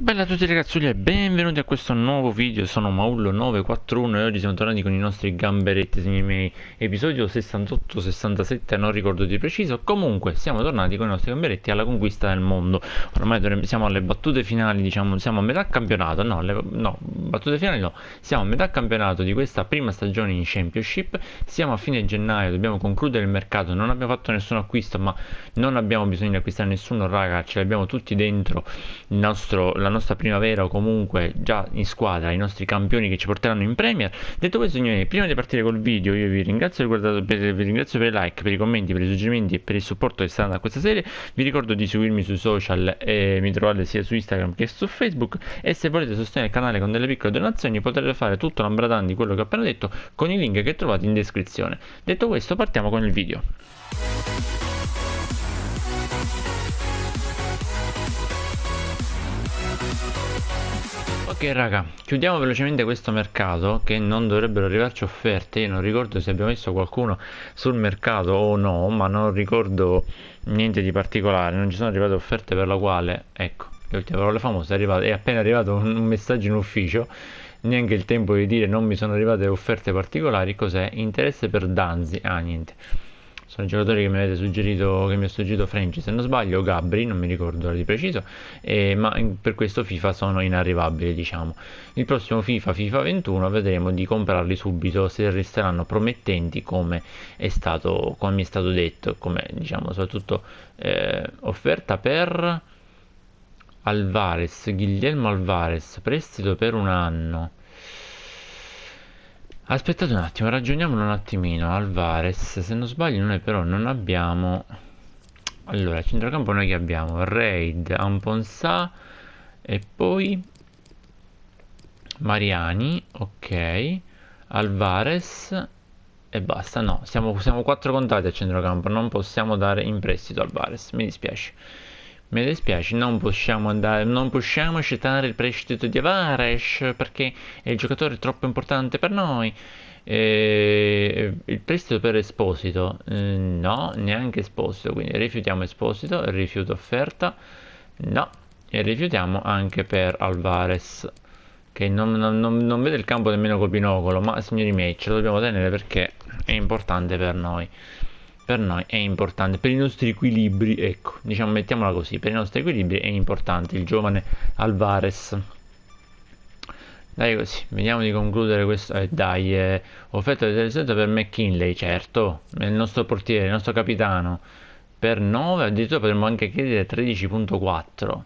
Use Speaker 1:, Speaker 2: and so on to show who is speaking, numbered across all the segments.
Speaker 1: Bella a tutti ragazzuoli e benvenuti a questo nuovo video, sono Maullo941 e oggi siamo tornati con i nostri gamberetti nei miei episodio 68-67 non ricordo di preciso comunque siamo tornati con i nostri gamberetti alla conquista del mondo ormai siamo alle battute finali, diciamo siamo a metà campionato no, le, no, battute finali no siamo a metà campionato di questa prima stagione in Championship siamo a fine gennaio, dobbiamo concludere il mercato non abbiamo fatto nessun acquisto ma non abbiamo bisogno di acquistare nessuno raga, ce l'abbiamo tutti dentro il nostro, la la nostra primavera o comunque già in squadra i nostri campioni che ci porteranno in Premier. Detto questo signori, prima di partire col video io vi ringrazio, guardato, per, vi ringrazio per i like, per i commenti, per i suggerimenti e per il supporto che stanno a questa serie. Vi ricordo di seguirmi sui social e mi trovate sia su Instagram che su Facebook e se volete sostenere il canale con delle piccole donazioni potrete fare tutto l'ambradan di quello che ho appena detto con i link che trovate in descrizione. Detto questo partiamo con il video. Ok raga, chiudiamo velocemente questo mercato che non dovrebbero arrivarci offerte, io non ricordo se abbiamo messo qualcuno sul mercato o no, ma non ricordo niente di particolare, non ci sono arrivate offerte per la quale, ecco, le ultime parole famose, è, arrivato, è appena arrivato un, un messaggio in ufficio, neanche il tempo di dire non mi sono arrivate offerte particolari, cos'è? Interesse per Danzi, ah niente sono i giocatori che mi avete suggerito, che mi ha suggerito Franci se non sbaglio, o Gabri, non mi ricordo di preciso, eh, ma per questo FIFA sono inarrivabili diciamo. Il prossimo FIFA, FIFA 21, vedremo di comprarli subito se resteranno promettenti come è stato, come è stato detto, come diciamo soprattutto eh, offerta per Alvarez, Guillermo Alvarez, prestito per un anno. Aspettate un attimo, ragioniamolo un attimino. Alvarez, se non sbaglio, noi però non abbiamo... Allora, centrocampo noi che abbiamo? Raid, Amponsa e poi Mariani, ok. Alvarez e basta. No, siamo, siamo quattro contati a centrocampo, non possiamo dare in prestito Alvarez, mi dispiace. Mi dispiace, non possiamo, andare, non possiamo accettare il prestito di Avares perché è il giocatore troppo importante per noi. E il prestito per Esposito? Eh, no, neanche Esposito, quindi rifiutiamo Esposito, rifiuto offerta. No, e rifiutiamo anche per Alvarez, che non, non, non vede il campo nemmeno col binocolo, ma signori miei ce lo dobbiamo tenere perché è importante per noi per noi è importante, per i nostri equilibri, ecco, diciamo mettiamola così, per i nostri equilibri è importante il giovane Alvarez. Dai così, vediamo di concludere questo. Eh, dai, eh, offerta di telesenza per McKinley, certo, il nostro portiere, il nostro capitano. Per 9 addirittura potremmo anche chiedere 13.4.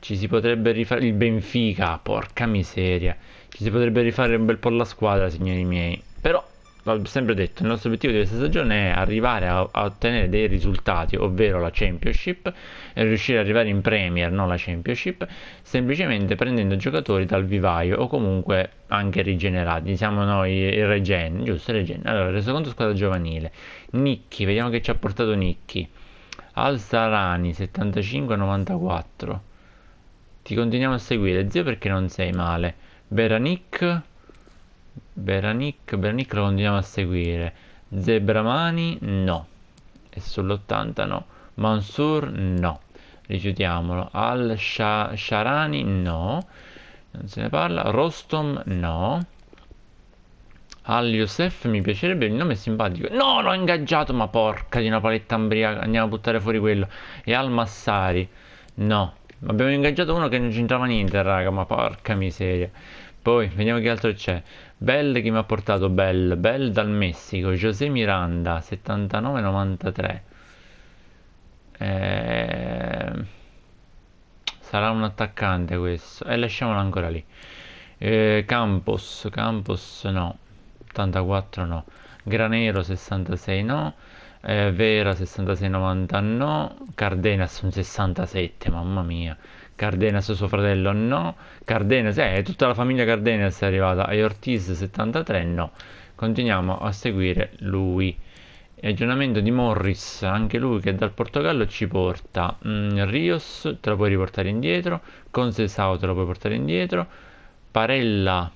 Speaker 1: Ci si potrebbe rifare il Benfica, porca miseria. Ci si potrebbe rifare un bel po' la squadra, signori miei. Però l'ho sempre detto, il nostro obiettivo di questa stagione è arrivare a, a ottenere dei risultati, ovvero la Championship, e riuscire ad arrivare in Premier, non la Championship, semplicemente prendendo giocatori dal vivaio o comunque anche rigenerati. Siamo noi il Regen, giusto? Il Regen. Allora, resoconto squadra giovanile. Nicky, vediamo che ci ha portato Nicky. Al-Sarani 75-94. Ti continuiamo a seguire, zio, perché non sei male. Veranik Beranic, Beranic lo continuiamo a seguire. Zebramani no. E sull'80 no. Mansur no. Rifiutiamolo. Al Sharani no. Non se ne parla. Rostom no. Al Yosef mi piacerebbe il nome simpatico. No, l'ho ingaggiato, ma porca di una paletta ambriaca. Andiamo a buttare fuori quello. E al Massari. No. Abbiamo ingaggiato uno che non c'entrava niente, raga, ma porca miseria. Poi, vediamo che altro c'è. Bell che mi ha portato Bell, Bell dal Messico, José Miranda 79-93. Eh, sarà un attaccante questo e eh, lasciamolo ancora lì. Eh, Campos, Campos no, 84 no, Granero 66 no. Eh, Vera 66-90 no, Cardenas un 67, mamma mia. Cardenas suo fratello no, Cardenas, eh, tutta la famiglia Cardenas è arrivata, e Ortiz 73 no, continuiamo a seguire lui. aggiornamento di Morris, anche lui che dal Portogallo ci porta mm, Rios, te lo puoi riportare indietro, Consesao te lo puoi portare indietro, Parella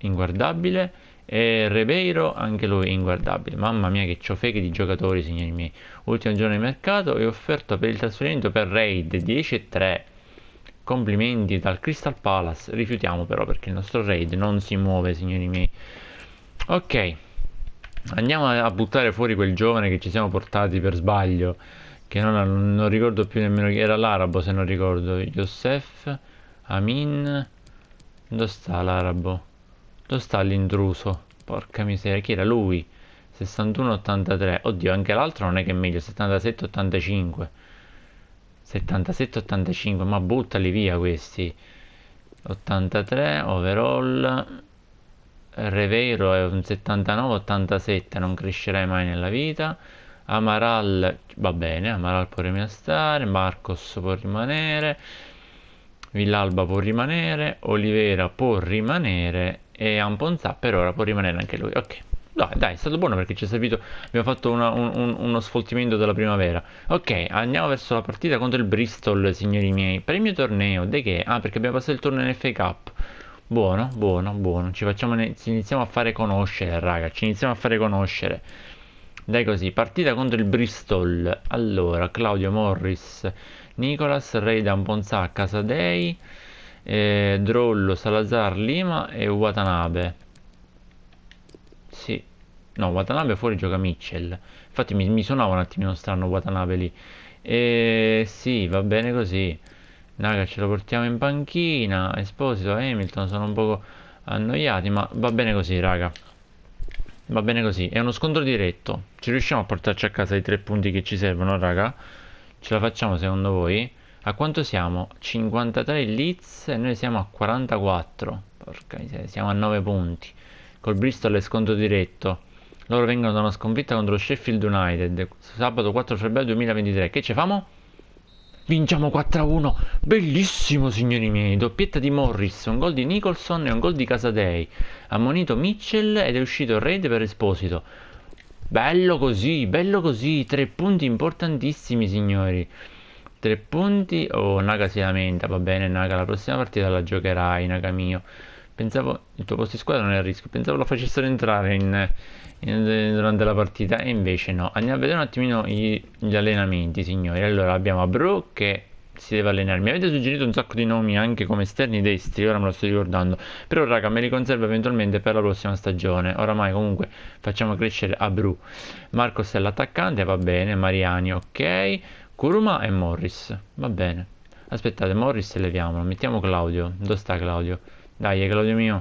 Speaker 1: inguardabile e Rebeiro anche lui inguardabile. Mamma mia che ciofeche di giocatori signori miei. Ultimo giorno di mercato e offerto per il trasferimento per Raid 10 e 3 complimenti dal Crystal Palace rifiutiamo però perché il nostro raid non si muove signori miei ok andiamo a buttare fuori quel giovane che ci siamo portati per sbaglio che non, non ricordo più nemmeno chi era l'arabo se non ricordo Yosef Amin dove sta l'arabo? dove sta l'intruso? porca miseria chi era lui? 61-83 oddio anche l'altro non è che è meglio 77-85 77 85 ma buttali via questi 83 overall Reveiro è un 79 87 non crescerai mai nella vita Amaral va bene Amaral può rimanere Marcos può rimanere Villalba può rimanere Olivera può rimanere e Amponza per ora può rimanere anche lui ok dai, dai, è stato buono perché ci è servito, abbiamo fatto una, un, uno sfoltimento della primavera. Ok, andiamo verso la partita contro il Bristol, signori miei. Premio torneo, de che? Ah, perché abbiamo passato il turno in FA Cup. Buono, buono, buono. Ci, facciamo, ci iniziamo a fare conoscere, raga. Ci iniziamo a fare conoscere. Dai così, partita contro il Bristol. Allora, Claudio Morris, Nicolas, Reidan, Ponzacca, Sadei, eh, Drollo, Salazar, Lima e Watanabe no Watanabe fuori gioca Mitchell infatti mi, mi suonava un attimino strano Watanabe lì e sì va bene così Naga ce lo portiamo in panchina Esposito, Hamilton sono un poco annoiati ma va bene così raga va bene così è uno scontro diretto ci riusciamo a portarci a casa i tre punti che ci servono raga ce la facciamo secondo voi? A quanto siamo? 53 Leeds e noi siamo a 44. Porca miseria, siamo a 9 punti. Col Bristol è scontro diretto. Loro vengono da una sconfitta contro lo Sheffield United sabato 4 febbraio 2023. Che ci famo? Vinciamo 4-1. Bellissimo, signori miei. Doppietta di Morris, un gol di Nicholson e un gol di Casadei. Ammonito Mitchell ed è uscito Reid per Esposito. Bello così, bello così. Tre punti importantissimi, signori. Tre punti. Oh, Naga si lamenta. Va bene, Naga. La prossima partita la giocherai, Naga mio pensavo il tuo posto di squadra non è a rischio, pensavo lo facessero entrare in, in, durante la partita e invece no. Andiamo a vedere un attimino gli, gli allenamenti, signori. Allora abbiamo Bro che si deve allenare. Mi avete suggerito un sacco di nomi anche come esterni destri, ora me lo sto ricordando. Però raga, me li conservo eventualmente per la prossima stagione. Oramai comunque facciamo crescere Abru. Marcos è l'attaccante, va bene, Mariani ok, Kuruma e Morris, va bene. Aspettate, Morris leviamolo, mettiamo Claudio. Dove sta Claudio? Dai, Claudio mio.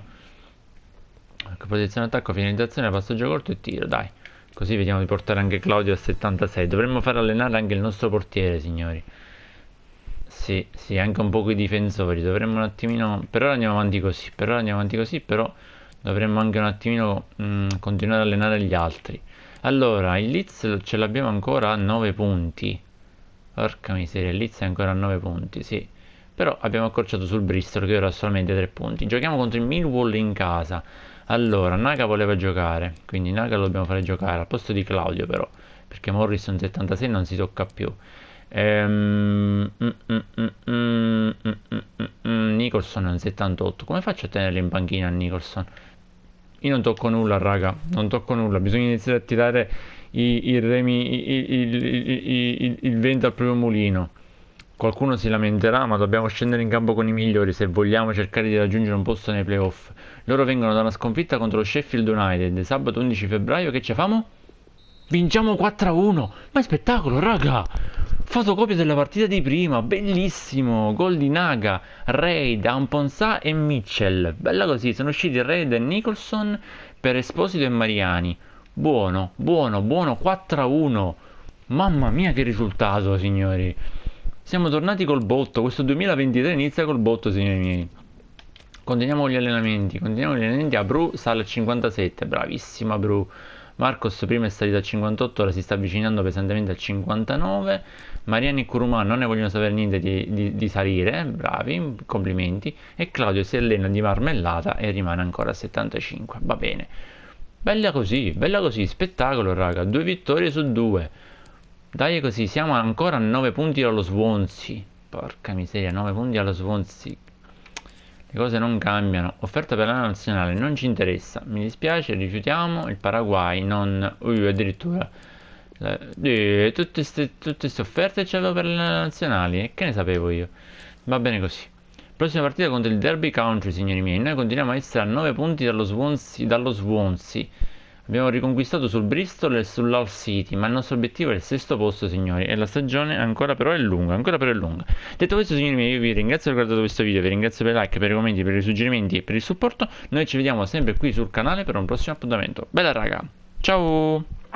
Speaker 1: Ecco, posizione attacco, finalizzazione, passaggio corto e tiro, dai. Così vediamo di portare anche Claudio a 76. Dovremmo far allenare anche il nostro portiere, signori. Sì, sì, anche un po' i difensori. Dovremmo un attimino... Per ora andiamo avanti così, per ora andiamo avanti così, però dovremmo anche un attimino mh, mm, continuare ad allenare gli altri. Allora, il Leeds ce l'abbiamo ancora a 9 punti. Porca miseria, il Leeds è ancora a 9 punti, sì però abbiamo accorciato sul Bristol che ora ha solamente 3 punti. Giochiamo contro il Millwall in casa. Allora, Naga voleva giocare, quindi Naga lo dobbiamo fare giocare al posto di Claudio però, perché Morrison 76 non si tocca più. Ehm, mm, mm, mm, Nicholson è un 78, come faccio a tenerlo in panchina a Nicholson? Io non tocco nulla, raga, non tocco nulla, bisogna iniziare a tirare i, i remi, i, il, il, il, il vento al proprio mulino. Qualcuno si lamenterà, ma dobbiamo scendere in campo con i migliori se vogliamo cercare di raggiungere un posto nei playoff. Loro vengono da una sconfitta contro lo Sheffield United sabato 11 febbraio. Che ci famo? Vinciamo 4-1! Ma è spettacolo, raga! Fotocopia della partita di prima, bellissimo! Gol di Naga, Raid, Amponsa e Mitchell. Bella così, sono usciti Raid e Nicholson per Esposito e Mariani. Buono, buono, buono, 4-1. Mamma mia che risultato, signori! Siamo tornati col botto, questo 2023 inizia col botto signori miei. Continuiamo gli allenamenti, continuiamo gli allenamenti, a Bru sale al 57, bravissima Bru. Marcos prima è salito a 58, ora si sta avvicinando pesantemente al 59. Mariani e Kuruma non ne vogliono sapere niente di, di, di salire, eh. bravi, complimenti. E Claudio si allena di marmellata e rimane ancora a 75, va bene. Bella così, bella così, spettacolo raga, due vittorie su due. Dai così, siamo ancora a 9 punti dallo Swansea. Porca miseria, 9 punti allo Swansea. Le cose non cambiano. Offerta per la nazionale, non ci interessa. Mi dispiace, rifiutiamo. Il Paraguay, non... Ui, addirittura... La... Eh, tutte queste offerte c'avevo per le nazionali. Eh, che ne sapevo io? Va bene così. Prossima partita contro il Derby Country, signori miei. Noi continuiamo a essere a 9 punti dallo Swansea. Dallo Swansea. Abbiamo riconquistato sul Bristol e sull'Hull City, ma il nostro obiettivo è il sesto posto, signori, e la stagione ancora però è lunga, ancora però è lunga. Detto questo, signori miei, io vi ringrazio per aver guardato questo video, vi ringrazio per i like, per i commenti, per i suggerimenti e per il supporto. Noi ci vediamo sempre qui sul canale per un prossimo appuntamento. Bella raga, ciao!